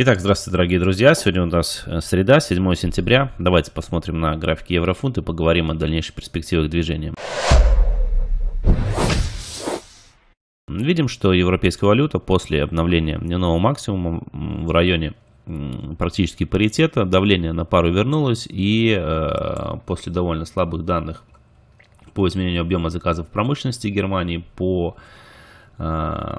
Итак, здравствуйте, дорогие друзья. Сегодня у нас э, среда, 7 сентября. Давайте посмотрим на графики еврофунт и поговорим о дальнейших перспективах движения. Видим, что европейская валюта после обновления дневного максимума в районе практически паритета, давление на пару вернулось и э, после довольно слабых данных по изменению объема заказов в промышленности Германии, по э,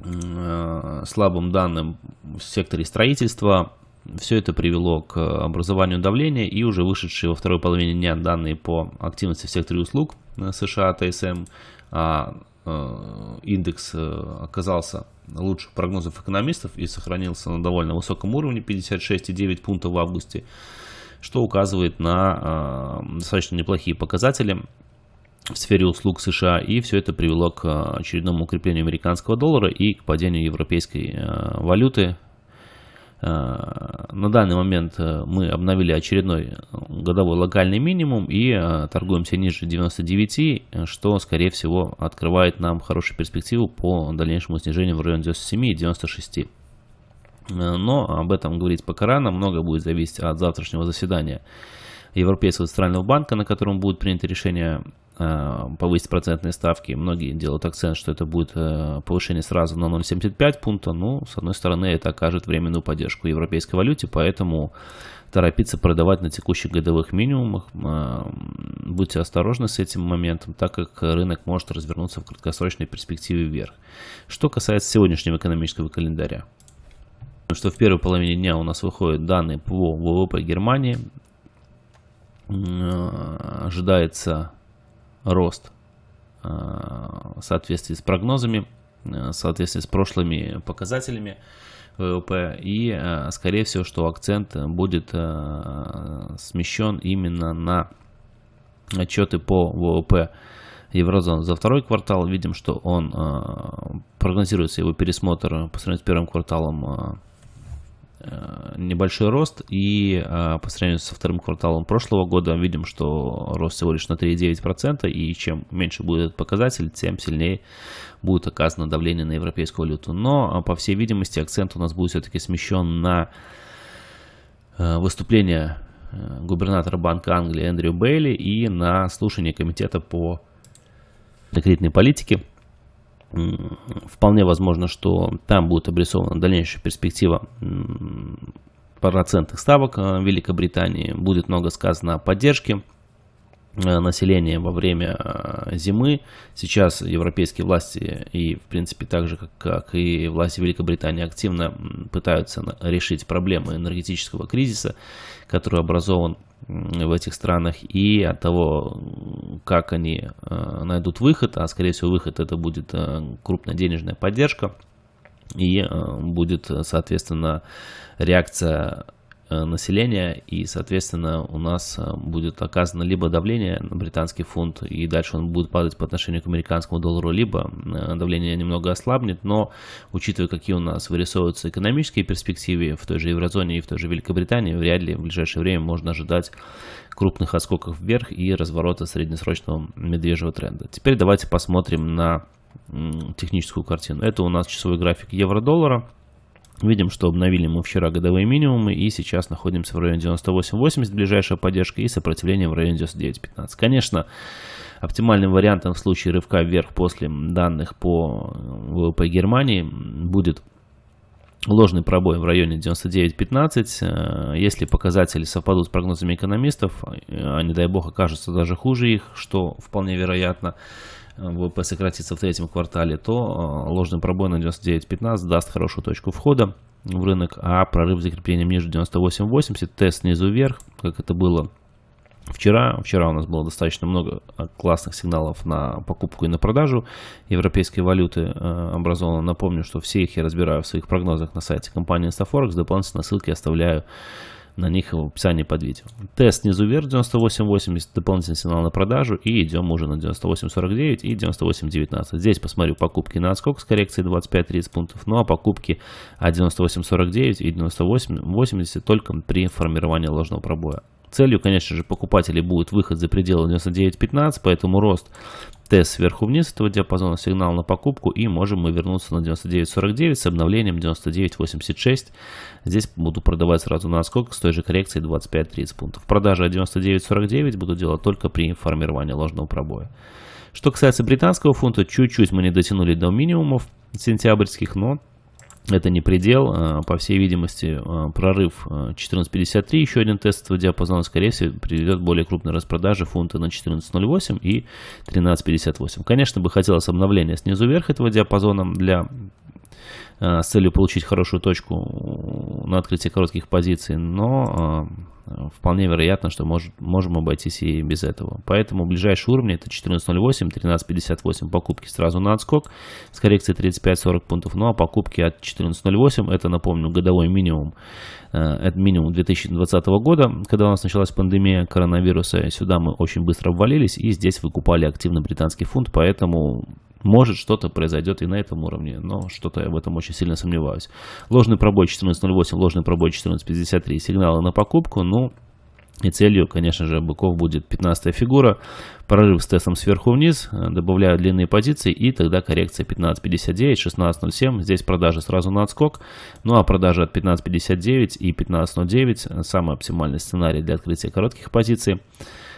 Э, слабым данным в секторе строительства. Все это привело к образованию давления и уже вышедшие во второй половине дня данные по активности в секторе услуг э, США ТСМ. А, э, индекс оказался лучше прогнозов экономистов и сохранился на довольно высоком уровне 56,9 пунктов в августе, что указывает на достаточно неплохие показатели в сфере услуг США, и все это привело к э, очередному укреплению американского доллара и к падению европейской э, валюты. Э, на данный момент мы обновили очередной годовой локальный минимум и торгуемся ниже 99, что, скорее всего, открывает нам хорошую перспективу по дальнейшему снижению в районе 97 и 96. Но об этом говорить пока рано, много будет зависеть от завтрашнего заседания Европейского центрального банка, на котором будет принято решение Э, повысить процентные ставки. Многие делают акцент, что это будет э, повышение сразу на 0,75 пункта. Ну, с одной стороны, это окажет временную поддержку европейской валюте, поэтому торопиться продавать на текущих годовых минимумах. Э, будьте осторожны с этим моментом, так как рынок может развернуться в краткосрочной перспективе вверх. Что касается сегодняшнего экономического календаря. Что в первой половине дня у нас выходят данные по ВВП Германии, ожидается рост э, в соответствии с прогнозами, э, в соответствии с прошлыми показателями ВВП. И, э, скорее всего, что акцент будет смещен именно на отчеты по ВВП еврозоны за второй квартал. Видим, что он прогнозируется его пересмотр по сравнению с первым кварталом Э, небольшой рост, и э, по сравнению со вторым кварталом прошлого года видим, что рост всего лишь на 3,9%, и чем меньше будет этот показатель, тем сильнее будет оказано давление на европейскую валюту. Но, э, по всей видимости, акцент у нас будет все-таки смещен на выступление губернатора Банка Англии Эндрю Бейли и на слушание комитета по кредитной политике – вполне возможно, что там будет обрисована дальнейшая перспектива процентных ставок э, Великобритании. Будет много сказано о поддержке э, населения во время э, зимы. Сейчас европейские власти и, в принципе, так же, как, как и власти Великобритании, активно пытаются решить проблемы энергетического кризиса, который образован в этих странах и от того, как они э, найдут выход, а скорее всего выход это будет э, крупная денежная поддержка и э, будет, соответственно, реакция Э, населения, и, соответственно, у нас э, будет оказано либо давление на британский фунт, и дальше он будет падать по отношению к американскому доллару, либо э, давление немного ослабнет, но, учитывая, какие у нас вырисовываются экономические перспективы в той же еврозоне и в той же Великобритании, вряд ли в ближайшее время можно ожидать крупных отскоков вверх и разворота среднесрочного медвежьего тренда. Теперь давайте посмотрим на техническую картину. Это у нас часовой график евро-доллара. Видим, что обновили мы вчера годовые минимумы и сейчас находимся в районе 98.80, ближайшая поддержка и сопротивление в районе 99.15. Конечно, оптимальным вариантом в случае рывка вверх после данных по э, ВВП Германии будет ложный пробой в районе 99.15. Э, если показатели совпадут с прогнозами экономистов, а э, не дай бог окажутся даже хуже их, что вполне вероятно, ВВП сократится в третьем квартале, то э, ложный пробой на 99.15 даст хорошую точку входа в рынок, а прорыв закреплением ниже 98.80, тест снизу вверх, как это было Вчера, вчера у нас было достаточно много э, классных сигналов на покупку и на продажу европейской валюты э, Напомню, что все их я разбираю в своих прогнозах на сайте компании InstaForex. Дополнительно ссылки оставляю на них в описании под видео. Тест снизу вверх 98.80, дополнительный сигнал на продажу и идем уже на 98.49 и 98.19. Здесь посмотрю покупки на отскок с коррекцией 25-30 пунктов, ну а покупки 98.49 и 98.80 только при формировании ложного пробоя. Целью, конечно же, покупателей будет выход за пределы 99.15, поэтому рост тест сверху вниз этого диапазона, сигнал на покупку, и можем мы вернуться на 99.49 с обновлением 99.86. Здесь буду продавать сразу на сколько с той же коррекцией 25-30 пунктов. Продажи 99.49 буду делать только при формировании ложного пробоя. Что касается британского фунта, чуть-чуть мы не дотянули до минимумов сентябрьских, но это не предел, э, по всей видимости, э, прорыв 14.53, э, еще один тестовый диапазон, скорее всего, приведет к более крупной распродаже фунта на 14.08 и 13.58. Конечно, бы хотелось обновления снизу вверх этого диапазона для Э, с целью получить хорошую точку на открытие коротких позиций, но э, вполне вероятно, что может, можем обойтись и без этого. Поэтому ближайшие уровни это 14.08, 13.58 покупки сразу на отскок с коррекцией 35-40 пунктов, ну а покупки от 14.08 это, напомню, годовой минимум, э, это минимум 2020 года, когда у нас началась пандемия коронавируса, сюда мы очень быстро обвалились и здесь выкупали активно британский фунт, поэтому может, что-то произойдет и на этом уровне, но что-то я в этом очень сильно сомневаюсь. Ложный пробой 14.08, ложный пробой 14.53, сигналы на покупку, ну... И целью, конечно же, быков будет 15 фигура, прорыв с тестом сверху вниз, э, добавляю длинные позиции и тогда коррекция 15.59, 16.07, здесь продажа сразу на отскок, ну а продажи от 15.59 и 15.09 э, самый оптимальный сценарий для открытия коротких позиций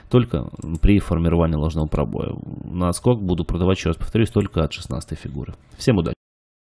только при формировании ложного пробоя. На отскок буду продавать, еще раз повторюсь, только от 16 фигуры. Всем удачи!